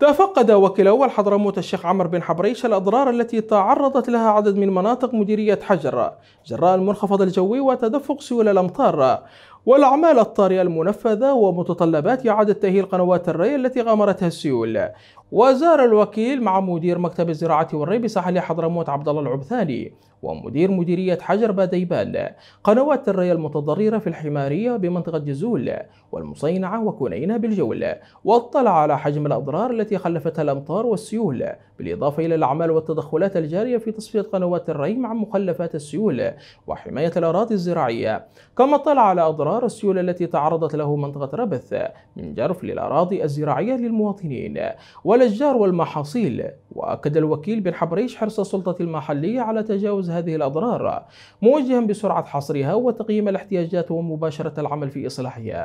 تفقد وكلاهما الحضرموت الشيخ عمر بن حبريش الأضرار التي تعرضت لها عدد من مناطق مديرية حجر جراء المنخفض الجوي وتدفق سيول الأمطار والأعمال الطارئة المنفذة ومتطلبات إعادة تأهيل قنوات الري التي غامرتها السيول وزار الوكيل مع مدير مكتب الزراعة والري بساحل حضرموت عبد الله العبثاني ومدير مديرية حجر باديبال قنوات الري المتضررة في الحمارية بمنطقة جزول والمصينعة وكونينة بالجول واطلع على حجم الأضرار التي خلفتها الأمطار والسيول بالإضافة إلى الأعمال والتدخلات الجارية في تصفية قنوات الري مع مخلفات السيول وحماية الأراضي الزراعية كما اطلع على أضرار انهيار السيول التي تعرضت له منطقة ربث من جرف للأراضي الزراعية للمواطنين والأشجار والمحاصيل وأكد الوكيل بن حبريش حرص السلطة المحلية على تجاوز هذه الأضرار موجها بسرعة حصرها وتقييم الاحتياجات ومباشرة العمل في إصلاحها